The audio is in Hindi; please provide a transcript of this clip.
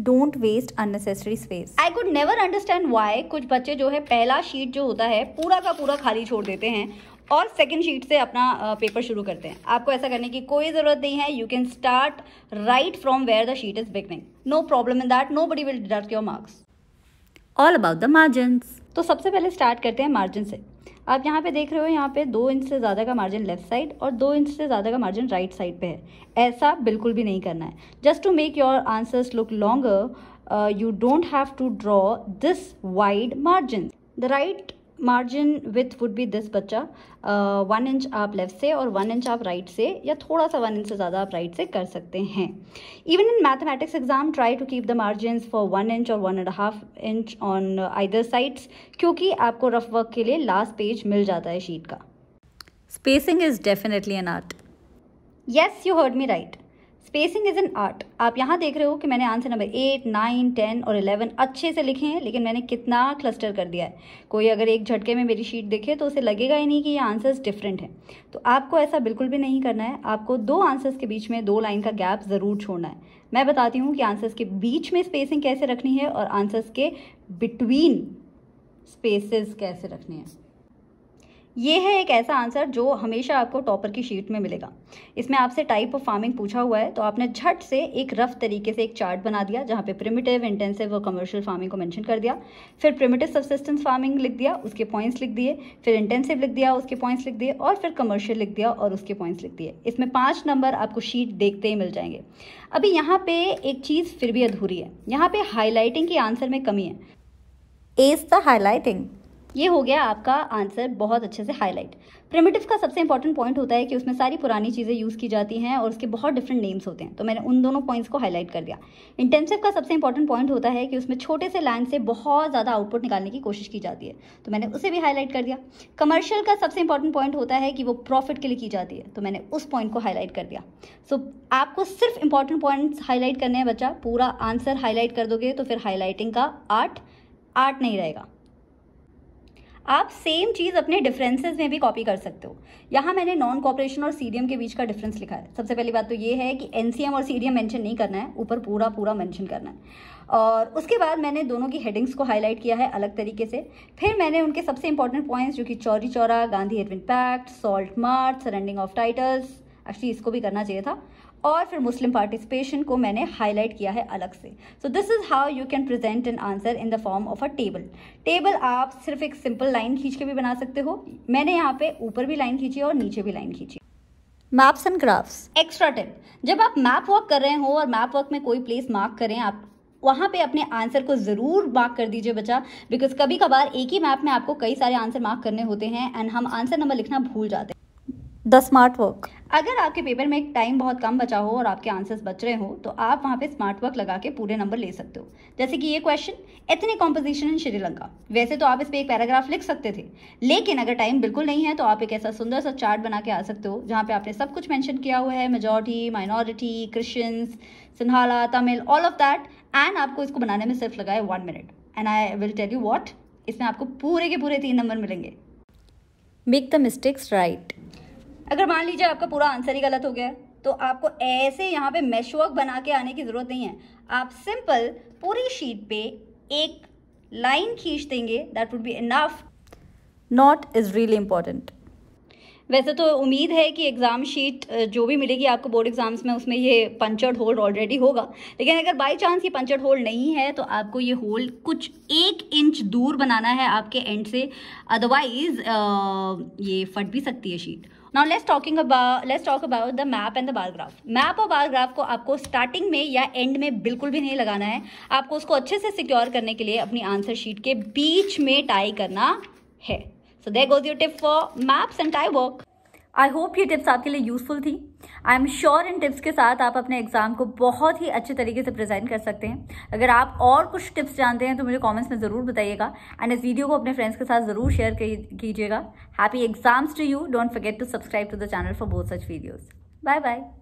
don't waste unnecessary space I could never understand why कुछ बच्चे जो है पहला शीट जो होता है पूरा का पूरा खाली छोड़ देते हैं और सेकेंड शीट से अपना पेपर शुरू करते हैं आपको ऐसा करने की कोई ज़रूरत नहीं है you can start right from where the sheet is beginning no problem in that nobody will deduct your marks all about the margin तो सबसे पहले स्टार्ट करते हैं मार्जिन से आप यहाँ पे देख रहे हो यहाँ पे दो इंच से ज़्यादा का मार्जिन लेफ्ट साइड और दो इंच से ज़्यादा का मार्जिन राइट साइड पे है ऐसा बिल्कुल भी नहीं करना है just to make your answers look longer you don't have to draw this wide margin the right margin with would be this बच्चा वन इंच आप लेफ्ट से और वन इंच आप राइट right से या थोड़ा सा वन इंच से ज़्यादा आप राइट right से कर सकते हैं even in mathematics exam try to keep the margin for one inch और one and half inch on either sides क्योंकि आपको रफ वर्क के लिए लास्ट पेज मिल जाता है शीट का spacing is definitely an art yes you heard me right spacing is an art आप यहाँ देख रहे हो कि मैंने answer number eight nine ten और इलेवन अच्छे से लिखे हैं लेकिन मैंने कितना क्लस्टर कर दिया है कोई अगर एक झटके में मेरी शीट देखे तो उसे लगेगा ही नहीं कि ये आंसर्स डिफरेंट हैं तो आपको ऐसा बिल्कुल भी नहीं करना है आपको दो आंसर्स के बीच में दो लाइन का गैप ज़रूर छोड़ना है मैं बताती हूँ कि आंसर्स के बीच में स्पेसिंग कैसे रखनी है और आंसर्स के बिटवीन स्पेसिस कैसे रखने हैं ये है एक ऐसा आंसर जो हमेशा आपको टॉपर की शीट में मिलेगा इसमें आपसे टाइप ऑफ फार्मिंग पूछा हुआ है तो आपने झट से एक रफ तरीके से एक चार्ट बना दिया जहाँ पे प्रिमिटिव इंटेंसिव और कमर्शियल फार्मिंग को मेंशन कर दिया फिर प्रिमिटिव सबसिस्टेंस फार्मिंग लिख दिया उसके पॉइंट्स लिख दिए फिर इंटेंसिव लिख दिया उसके पॉइंट्स लिख दिए और फिर कमर्शियल लिख दिया और उसके पॉइंट्स लिख दिए इसमें पाँच नंबर आपको शीट देखते ही मिल जाएंगे अभी यहाँ पे एक चीज़ फिर भी अधूरी है यहाँ पे हाईलाइटिंग के आंसर में कमी है एज द हाईलाइटिंग ये हो गया आपका आंसर बहुत अच्छे से हाईलाइट प्रिमेटिव का सबसे इंपॉर्टेंट पॉइंट होता है कि उसमें सारी पुरानी चीज़ें यूज़ की जाती हैं और उसके बहुत डिफरेंट नेम्स होते हैं तो मैंने उन दोनों पॉइंट्स को हाईलाइट कर दिया इंटेंसिव का सबसे इंपॉर्टेंट पॉइंट होता है कि उसमें छोटे से लैंड से बहुत ज़्यादा आउटपुट निकालने की कोशिश की जाती है तो मैंने उसे भी हाईलाइट कर दिया कमर्शियल का सबसे इंपॉर्टेंट पॉइंट होता है कि वो प्रॉफिट के लिए की जाती है तो मैंने उस पॉइंट को हाईलाइट कर दिया सो so, आपको सिर्फ इंपॉर्टेंट पॉइंट्स हाईलाइट करने हैं बच्चा पूरा आंसर हाईलाइट कर दोगे तो फिर हाईलाइटिंग का आर्ट आर्ट नहीं रहेगा आप सेम चीज़ अपने डिफरेंसेस में भी कॉपी कर सकते हो यहाँ मैंने नॉन कॉपरेशन और सीडीएम के बीच का डिफरेंस लिखा है सबसे पहली बात तो ये है कि एनसीएम और सीडीएम मेंशन नहीं करना है ऊपर पूरा पूरा मेंशन करना है और उसके बाद मैंने दोनों की हेडिंग्स को हाईलाइट किया है अलग तरीके से फिर मैंने उनके सबसे इंपॉर्टेंट पॉइंट्स जो कि Chauri Chaura Gandhi Edwin pact salt march surrendering of titles actually इसको भी करना चाहिए था और फिर मुस्लिम पार्टिसिपेशन को मैंने हाईलाइट किया है अलग से so this is how you can present an answer in the form of a table table आप सिर्फ एक सिंपल लाइन खींच के भी बना सकते हो मैंने यहाँ पे ऊपर भी लाइन खींची और नीचे भी लाइन खींची maps and graphs extra tip जब आप मैप वर्क कर रहे हो और मैप वर्क में कोई प्लेस मार्क करें आप वहां पे अपने आंसर को ज़रूर मार्क कर दीजिए बच्चा बिकॉज कभी कभार एक ही मैप में आपको कई सारे आंसर मार्क करने होते हैं एंड हम आंसर नंबर लिखना भूल जाते हैं द स्मार्ट वर्क अगर आपके पेपर में एक टाइम बहुत कम बचा हो और आपके आंसर्स बच रहे हो तो आप वहाँ पे स्मार्ट वर्क लगा के पूरे नंबर ले सकते हो जैसे कि ये क्वेश्चन इतनी कॉम्पोजिशन इन श्रीलंका वैसे तो आप इस पर एक पैराग्राफ लिख सकते थे लेकिन अगर टाइम बिल्कुल नहीं है तो आप एक ऐसा सुंदर सा चार्ट बना के आ सकते हो जहाँ पे आपने सब कुछ मैंशन किया हुआ है majority minority Christians Sinhala Tamil all of that and आपको इसको बनाने में सिर्फ लगाए one minute and I will tell you what इसमें आपको पूरे के पूरे तीन नंबर मिलेंगे मेक द मिस्टेक्स राइट अगर मान लीजिए आपका पूरा आंसर ही गलत हो गया तो आपको ऐसे यहाँ पे मेशवर्क बना के आने की ज़रूरत नहीं है आप सिंपल पूरी शीट पे एक लाइन खींच देंगे that would be enough not is really important वैसे तो उम्मीद है कि एग्ज़ाम शीट जो भी मिलेगी आपको बोर्ड एग्ज़ाम्स में उसमें ये पंचर्ड होल्ड ऑलरेडी होगा लेकिन अगर बाई चांस ये पंचर्ड होल्ड नहीं है तो आपको ये होल कुछ एक इंच दूर बनाना है आपके एंड से अदरवाइज़ ये फट भी सकती है sheet now let's talking about let's talk about the map and the bar map और बार को आपको स्टार्टिंग में या एंड में बिल्कुल भी नहीं लगाना है आपको उसको अच्छे से सिक्योर करने के लिए अपनी आंसर शीट के बीच में टाई करना है so there goes you tip for maps and tie work I hope ये टिप्स आपके लिए यूजफुल थी आई एम श्योर इन टिप्स के साथ आप अपने एग्जाम को बहुत ही अच्छे तरीके से प्रेजेंट कर सकते हैं अगर आप और कुछ टिप्स जानते हैं तो मुझे कॉमेंट्स में ज़रूर बताइएगा एंड इस वीडियो को अपने फ्रेंड्स के साथ ज़रूर शेयर कीजिएगा happy exams to you don't forget to subscribe to the channel for both such videos bye bye